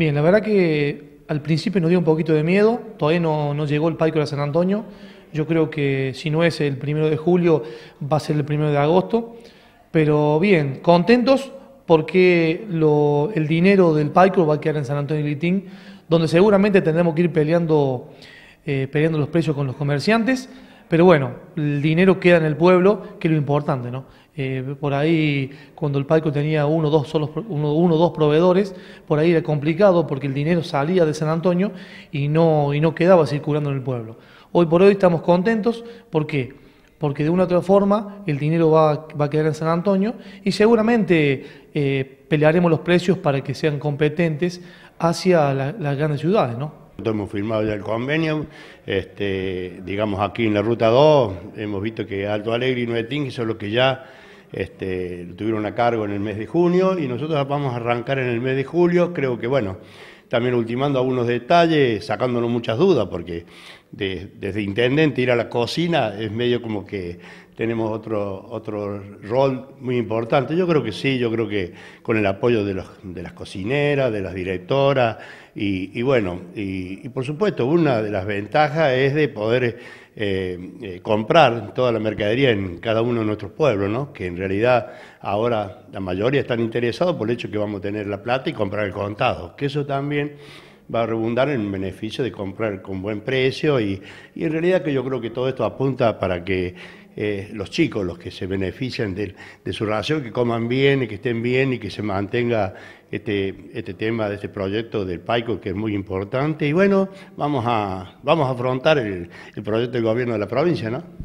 Bien, la verdad que al principio nos dio un poquito de miedo, todavía no, llegó el palco a San Antonio, yo creo que si no es el primero de julio, va a ser el primero de agosto. Pero bien, contentos porque el dinero del palco va a quedar en San Antonio y Litín, donde seguramente tendremos que ir peleando, eh, peleando los precios con los comerciantes. Pero bueno, el dinero queda en el pueblo, que es lo importante, ¿no? Eh, por ahí, cuando el palco tenía uno o dos, uno, dos proveedores, por ahí era complicado porque el dinero salía de San Antonio y no, y no quedaba circulando en el pueblo. Hoy por hoy estamos contentos, ¿por qué? Porque de una u otra forma el dinero va, a quedar en San Antonio y seguramente eh, pelearemos los precios para que sean competentes hacia las grandes ciudades, ¿no? Hemos firmado ya el convenio, este, digamos aquí en la ruta 2, hemos visto que Alto Alegre y Nuetín son los que ya este, tuvieron a cargo en el mes de junio y nosotros vamos a arrancar en el mes de julio, creo que bueno, también ultimando algunos detalles, sacándonos muchas dudas, porque desde intendente ir a la cocina es medio como que tenemos otro, otro rol muy importante. Yo creo que sí, yo creo que con el apoyo de, los, de las cocineras, de las directoras, y, bueno, y, por supuesto, una de las ventajas es de poder eh, eh, comprar toda la mercadería en cada uno de nuestros pueblos, ¿no? que en realidad ahora la mayoría están interesados por el hecho que vamos a tener la plata y comprar el contado, que eso también va a redundar en beneficio de comprar con buen precio y, y en realidad que yo creo que todo esto apunta para que eh, los chicos los que se benefician de, su relación, que coman bien y que estén bien y que se mantenga este, este tema de este proyecto del PAICO que es muy importante. Y bueno, vamos a, vamos a afrontar el, el proyecto del gobierno de la provincia, ¿no?